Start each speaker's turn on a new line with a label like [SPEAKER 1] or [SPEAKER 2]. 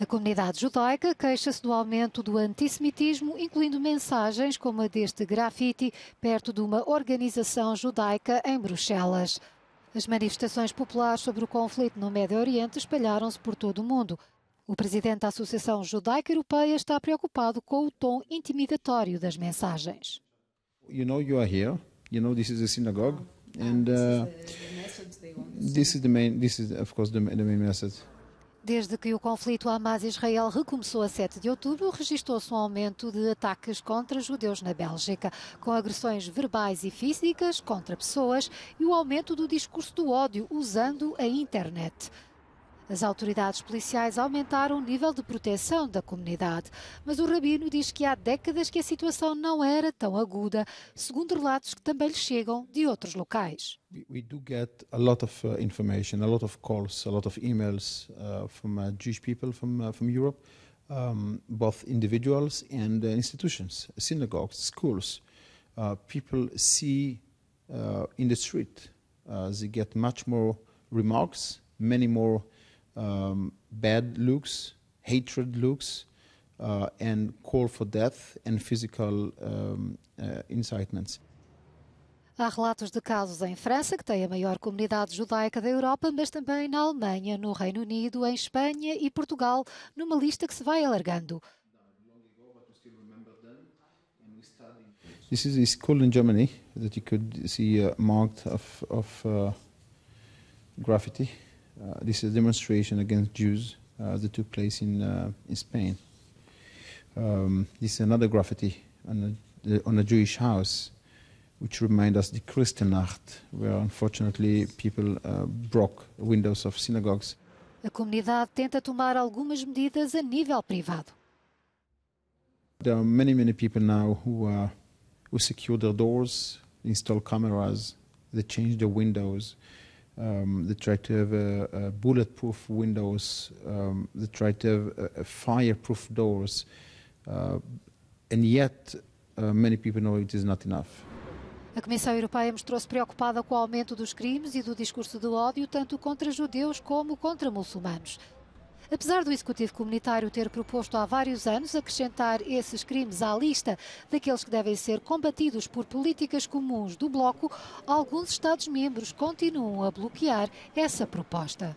[SPEAKER 1] A comunidade judaica queixa-se do aumento do antissemitismo, incluindo mensagens como a deste grafite perto de uma organização judaica em Bruxelas. As manifestações populares sobre o conflito no Médio Oriente espalharam-se por todo o mundo. O presidente da Associação Judaica Europeia está preocupado com o tom intimidatório das mensagens.
[SPEAKER 2] You know you are here. You know this is a synagogue ah, and uh, this is the main this is of course the main message.
[SPEAKER 1] Desde que o conflito Hamas-Israel recomeçou a 7 de outubro, registrou-se um aumento de ataques contra judeus na Bélgica, com agressões verbais e físicas contra pessoas e o aumento do discurso do ódio usando a internet. As autoridades policiais aumentaram o nível de proteção da comunidade, mas o rabino diz que há décadas que a situação não era tão aguda, segundo relatos que também lhe chegam de outros locais.
[SPEAKER 2] We do get a lot of uh, information, a lot of calls, a lot of emails uh, from uh, Jewish people from from Europe, both individuals and institutions, synagogues, schools. people see in the street. they get much more remarks, many more um, bad looks, hatred looks, uh, and call for death and physical um, uh, incitements.
[SPEAKER 1] Há relatos de casos em França, que tem a maior comunidade judaica da Europa, mas também na Alemanha, no Reino Unido, em Espanha e Portugal, numa lista que se vai alargando.
[SPEAKER 2] This is a school in Germany that you could see uh, marked of, of uh, graffiti. Uh, this is a demonstration against Jews uh, that took place in, uh, in Spain. Um, this is another graffiti on a, on a Jewish house, which reminds us the Kristallnacht, where unfortunately people uh, broke windows of synagogues.
[SPEAKER 1] A comunidade tenta tomar algumas medidas a nível privado.
[SPEAKER 2] There are many, many people now who, uh, who secure their doors, install cameras, they change the windows. Um, they try to have a, uh, a uh, bulletproof windows. Um, they try to have a, uh, a fireproof doors, uh, and yet uh, many people know it is not enough.
[SPEAKER 1] A Comissão Europeia mostrou-se preocupada com o aumento dos crimes e do discurso do ódio, tanto contra judeus como contra muçulmanos. Apesar do Executivo Comunitário ter proposto há vários anos acrescentar esses crimes à lista daqueles que devem ser combatidos por políticas comuns do Bloco, alguns Estados-membros continuam a bloquear essa proposta.